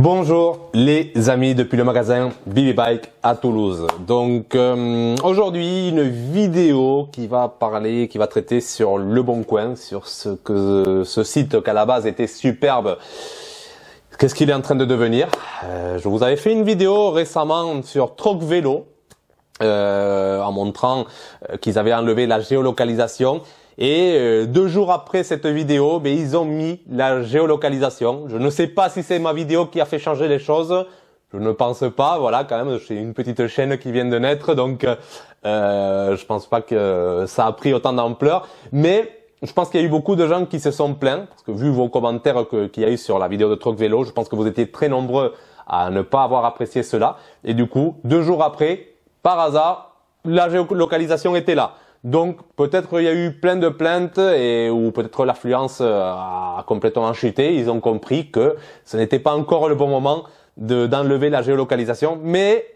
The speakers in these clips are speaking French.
Bonjour les amis depuis le magasin Bibi Bike à Toulouse. Donc euh, aujourd'hui une vidéo qui va parler, qui va traiter sur Le Bon Coin, sur ce que ce site qu'à la base était superbe. Qu'est-ce qu'il est en train de devenir euh, Je vous avais fait une vidéo récemment sur Troc Vélo euh, en montrant qu'ils avaient enlevé la géolocalisation et euh, deux jours après cette vidéo, mais ils ont mis la géolocalisation. Je ne sais pas si c'est ma vidéo qui a fait changer les choses. Je ne pense pas. Voilà, quand même, c'est une petite chaîne qui vient de naître, donc euh, je pense pas que ça a pris autant d'ampleur. Mais je pense qu'il y a eu beaucoup de gens qui se sont plaints parce que vu vos commentaires qu'il y a eu sur la vidéo de Troc Vélo, je pense que vous étiez très nombreux à ne pas avoir apprécié cela. Et du coup, deux jours après, par hasard, la géolocalisation était là. Donc peut-être il y a eu plein de plaintes et ou peut-être l'affluence euh, a complètement chuté. Ils ont compris que ce n'était pas encore le bon moment d'enlever la géolocalisation, mais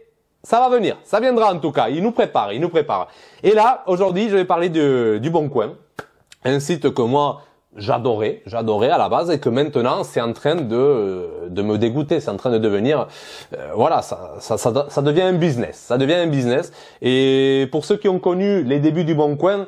ça va venir, ça viendra en tout cas. Ils nous préparent, ils nous préparent. Et là, aujourd'hui, je vais parler du Bon Coin, un site que moi j'adorais, j'adorais à la base et que maintenant c'est en train de, de me dégoûter, c'est en train de devenir, euh, voilà, ça, ça, ça, ça, devient un business, ça devient un business. Et pour ceux qui ont connu les débuts du Bon Coin,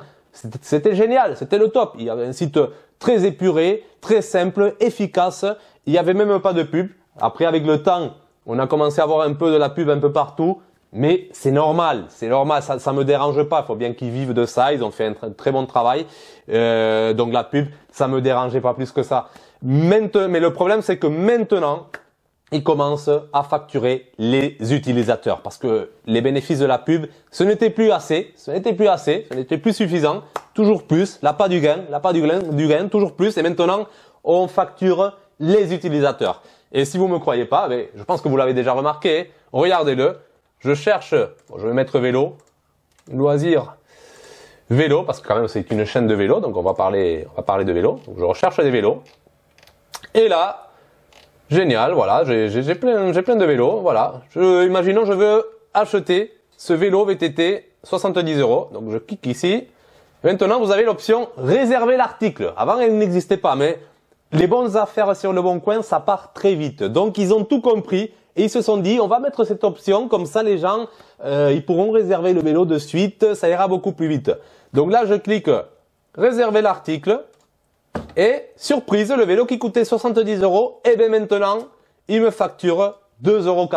c'était génial, c'était le top. Il y avait un site très épuré, très simple, efficace. Il n'y avait même pas de pub. Après, avec le temps, on a commencé à avoir un peu de la pub un peu partout. Mais c'est normal, c'est normal, ça, ça me dérange pas. il Faut bien qu'ils vivent de ça, ils ont fait un très bon travail. Euh, donc la pub, ça me dérangeait pas plus que ça. mais le problème, c'est que maintenant, ils commencent à facturer les utilisateurs parce que les bénéfices de la pub, ce n'était plus assez, ce n'était plus assez, ce n'était plus suffisant. Toujours plus, la pas du gain, la pas du gain, du gain, toujours plus. Et maintenant, on facture les utilisateurs. Et si vous me croyez pas, ben, je pense que vous l'avez déjà remarqué. Regardez-le je cherche, je vais mettre vélo, loisir, vélo, parce que quand même c'est une chaîne de vélo, donc on va parler, on va parler de vélo. Donc, je recherche des vélos. Et là, génial, voilà, j'ai plein, plein de vélos, voilà. Je, imaginons, je veux acheter ce vélo VTT 70 euros. Donc je clique ici. Maintenant, vous avez l'option réserver l'article. Avant, elle n'existait pas, mais les bonnes affaires sur le bon coin, ça part très vite. Donc, ils ont tout compris. Et ils se sont dit, on va mettre cette option, comme ça les gens, euh, ils pourront réserver le vélo de suite, ça ira beaucoup plus vite. Donc là, je clique réserver l'article. Et surprise, le vélo qui coûtait 70 euros, et eh bien maintenant, il me facture 2,80 euros.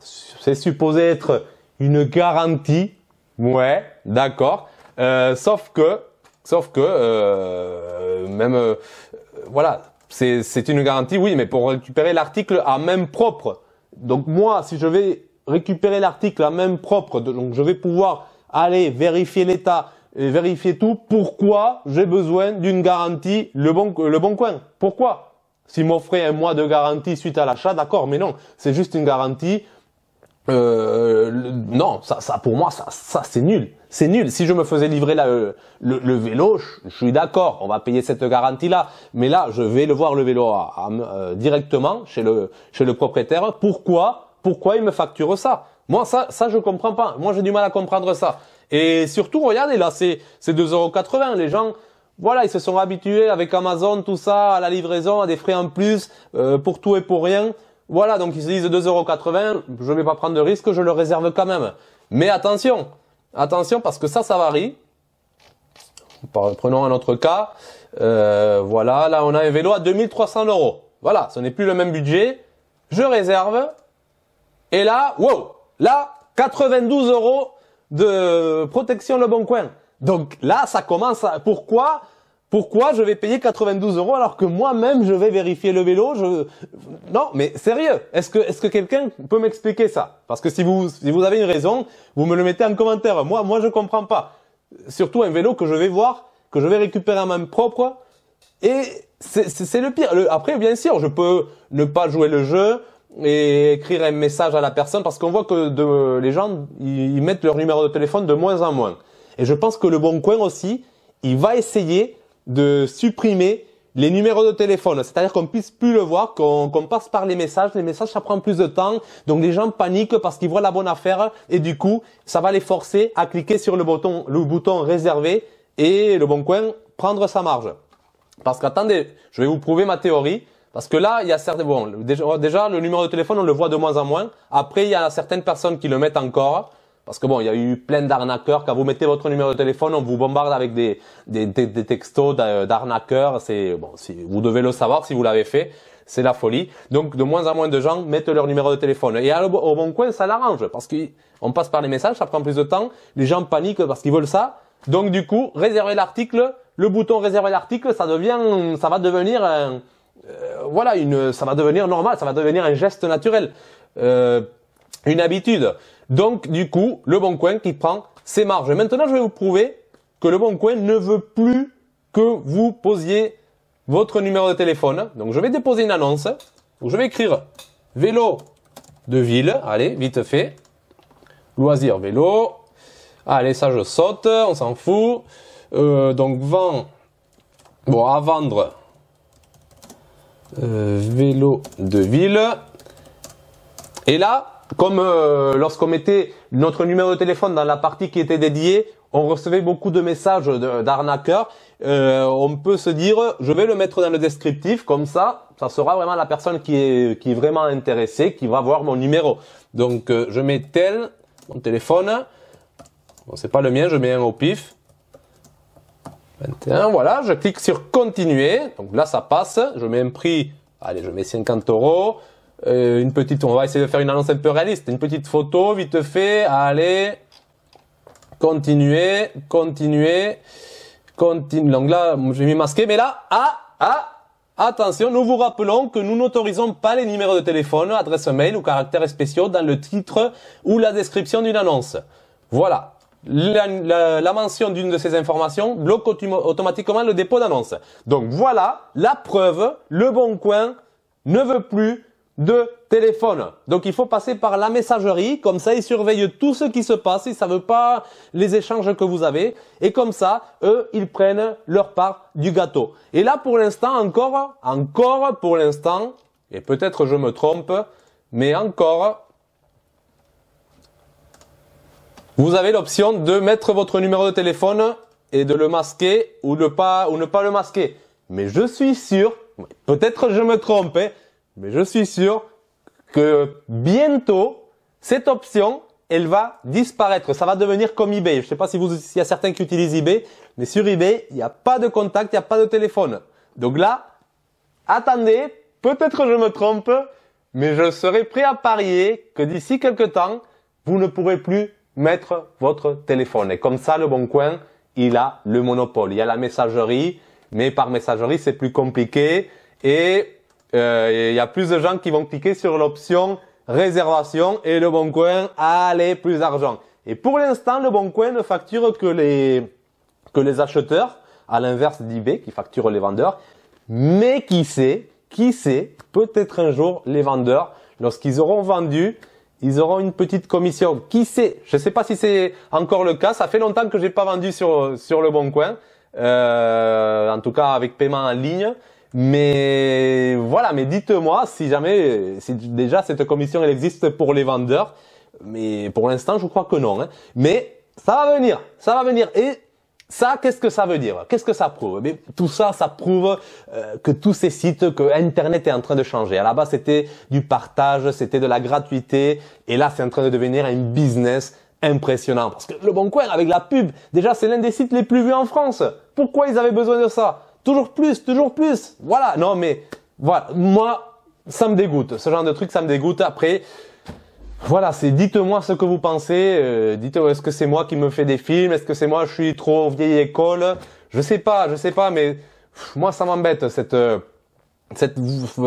C'est supposé être une garantie. Ouais, d'accord. Euh, sauf que, sauf que, euh, même, voilà, c'est une garantie, oui, mais pour récupérer l'article à même propre. Donc moi, si je vais récupérer l'article à même propre, donc je vais pouvoir aller vérifier l'état, et vérifier tout, pourquoi j'ai besoin d'une garantie le bon, le bon coin Pourquoi S'il m'offrait un mois de garantie suite à l'achat, d'accord, mais non, c'est juste une garantie euh, non, ça, pour moi, ça, c'est nul. C'est nul. Si je me faisais livrer euh, le, vélo, je, suis d'accord, on va payer cette garantie-là. Mais là, je vais le voir le vélo euh, directement chez le, propriétaire. Pourquoi Pourquoi il me facture ça Moi, ça, ça, je comprends pas. Moi, j'ai du mal à comprendre ça. Et surtout, regardez, là, c'est 2,80€. Les gens, voilà, ils se sont habitués avec Amazon, tout ça, à la livraison, à des frais en plus, pour tout et pour rien. Voilà, donc ils se disent 2,80€, je ne vais pas prendre de risque, je le réserve quand même. Mais attention, attention parce que ça, ça varie. Prenons un autre cas. Euh, voilà, là on a un vélo à 2300 euros. Voilà, ce n'est plus le même budget. Je réserve. Et là, wow, là, 92 euros de protection Le Bon Coin. Donc là, ça commence à... Pourquoi pourquoi je vais payer 92 euros alors que moi-même je vais vérifier le vélo Non, mais sérieux, est-ce que, est que quelqu'un peut m'expliquer ça Parce que si vous, si vous avez une raison, vous me le mettez en commentaire. Moi, moi je comprends pas. Surtout un vélo que je vais voir, que je vais récupérer à main propre. Et c'est le pire. après, bien sûr, je peux ne pas jouer le jeu et écrire un message à la personne parce qu'on voit que de, les gens, ils mettent leur numéro de téléphone de moins en moins. Et je pense que le Bon Coin aussi, il va essayer de supprimer les numéros de téléphone, c'est-à-dire qu'on ne puisse plus le voir, qu'on passe par les messages. Les messages, ça prend plus de temps, donc les gens paniquent parce qu'ils voient la bonne affaire et du coup, ça va les forcer à cliquer sur le bouton, le bouton réservé et le bon coin prendre sa marge. Parce qu'attendez, je vais vous prouver ma théorie. Parce que là, il y a certains, bon, déjà, le numéro de téléphone, on le voit de moins en moins. Après, il y a certaines personnes qui le mettent encore. Parce que bon, il y a eu plein d'arnaqueurs. Quand vous mettez votre numéro de téléphone, on vous bombarde avec des, des, textos d'arnaqueurs. C'est bon, si vous devez le savoir si vous l'avez fait. C'est la folie. Donc de moins en moins de gens mettent leur numéro de téléphone. Et au bon coin, ça l'arrange parce qu'on passe par les messages, ça prend plus de temps. Les gens paniquent parce qu'ils veulent ça. Donc du coup, réserver l'article, le bouton réserver l'article, ça devient, ça va devenir, euh, voilà, une, ça va devenir normal, ça va devenir un geste naturel, euh, une habitude. Donc, du coup, le bon coin qui prend ses marges. maintenant, je vais vous prouver que le bon coin ne veut plus que vous posiez votre numéro de téléphone. Donc, je vais déposer une annonce où je vais écrire vélo de ville. Allez, vite fait. Loisir vélo. Allez, ça, je saute. On s'en fout. Euh, donc, vent. Bon, à vendre. Euh, vélo de ville. Et là, comme euh, lorsqu'on mettait notre numéro de téléphone dans la partie qui était dédiée, on recevait beaucoup de messages d'arnaqueurs. Euh, on peut se dire, je vais le mettre dans le descriptif, comme ça, ça sera vraiment la personne qui est, vraiment intéressée, qui va voir mon numéro. Donc, euh, je mets tel, mon téléphone. Bon, c'est pas le mien, je mets un au pif. 21, voilà, je clique sur continuer. Donc là, ça passe. Je mets un prix, allez, je mets 50 euros. Euh, une petite, on va essayer de faire une annonce un peu réaliste. Une petite photo, vite fait. Allez, continuez, continuez, continuez. Donc là, je vais masquer, mais là, ah, ah, attention, nous vous rappelons que nous n'autorisons pas les numéros de téléphone, adresse mail ou caractères spéciaux dans le titre ou la description d'une annonce. Voilà. La, la mention d'une de ces informations bloque automatiquement le dépôt d'annonce. Donc voilà la preuve, le bon coin ne veut plus de téléphone. Donc il faut passer par la messagerie, comme ça ils surveillent tout ce qui se passe, ils ne savent pas les échanges que vous avez, et comme ça, eux, ils prennent leur part du gâteau. Et là, pour l'instant, encore, encore pour l'instant, et peut-être je me trompe, mais encore, vous avez l'option de mettre votre numéro de téléphone et de le masquer ou, ne pas, ou ne pas le masquer. Mais je suis sûr, peut-être je me trompe, hein, mais je suis sûr que bientôt, cette option, elle va disparaître. Ça va devenir comme eBay. Je ne sais pas si vous, s'il y a certains qui utilisent eBay, mais sur eBay, il n'y a pas de contact, il n'y a pas de téléphone. Donc là, attendez, peut-être je me trompe, mais je serai prêt à parier que d'ici quelques temps, vous ne pourrez plus mettre votre téléphone. Et comme ça, le bon coin, il a le monopole. Il y a la messagerie, mais par messagerie, c'est plus compliqué. Et il euh, y a plus de gens qui vont cliquer sur l'option réservation et le bon coin, les plus d'argent. Et pour l'instant, le bon coin ne facture que les, acheteurs, à l'inverse d'eBay qui facture les vendeurs. Mais qui sait, qui sait, peut-être un jour, les vendeurs, lorsqu'ils auront vendu, ils auront une petite commission. Qui sait Je ne sais pas si c'est encore le cas. Ça fait longtemps que je n'ai pas vendu sur, le bon coin. Euh, en tout cas, avec paiement en ligne. Mais voilà, mais dites-moi si jamais, si déjà cette commission elle existe pour les vendeurs. Mais pour l'instant, je crois que non. Hein. Mais ça va venir, ça va venir. Et ça, qu'est-ce que ça veut dire Qu'est-ce que ça prouve Mais eh tout ça, ça prouve euh, que tous ces sites, que Internet est en train de changer. À la base, c'était du partage, c'était de la gratuité, et là, c'est en train de devenir un business impressionnant. Parce que Le Bon Coin, avec la pub, déjà, c'est l'un des sites les plus vus en France. Pourquoi ils avaient besoin de ça toujours plus, toujours plus. Voilà. Non, mais voilà. Moi, ça me dégoûte. Ce genre de truc, ça me dégoûte. Après, voilà, c'est dites-moi ce que vous pensez. Euh, dites-moi, est-ce que c'est moi qui me fais des films Est-ce que c'est moi Je suis trop vieille école Je sais pas, je sais pas, mais moi, ça m'embête cette euh, cette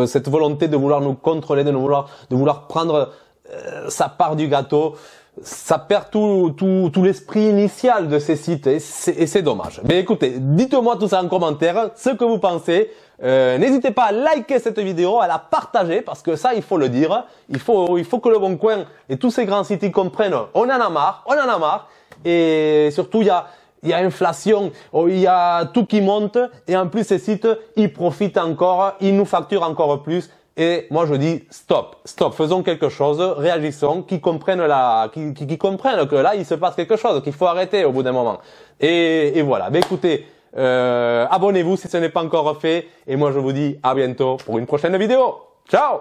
cette volonté de vouloir nous contrôler, de vouloir de vouloir prendre euh, sa part du gâteau ça perd tout, tout, l'esprit initial de ces sites et c'est dommage. Mais écoutez, dites-moi tout ça en commentaire, ce que vous pensez. Euh, n'hésitez pas à liker cette vidéo, à la partager parce que ça, il faut le dire. Il faut, il faut que le Bon Coin et tous ces grands sites comprennent. On en a marre, on en a marre. Et surtout, il y a, il y a inflation, oh, il y a tout qui monte et en plus ces sites, ils profitent encore, ils nous facturent encore plus et moi, je dis stop, stop, faisons quelque chose, réagissons, qu'ils comprennent là qui comprennent que là, il se passe quelque chose, qu'il faut arrêter au bout d'un moment. Et, et voilà. Mais écoutez, euh, abonnez-vous si ce n'est pas encore fait. Et moi, je vous dis à bientôt pour une prochaine vidéo. Ciao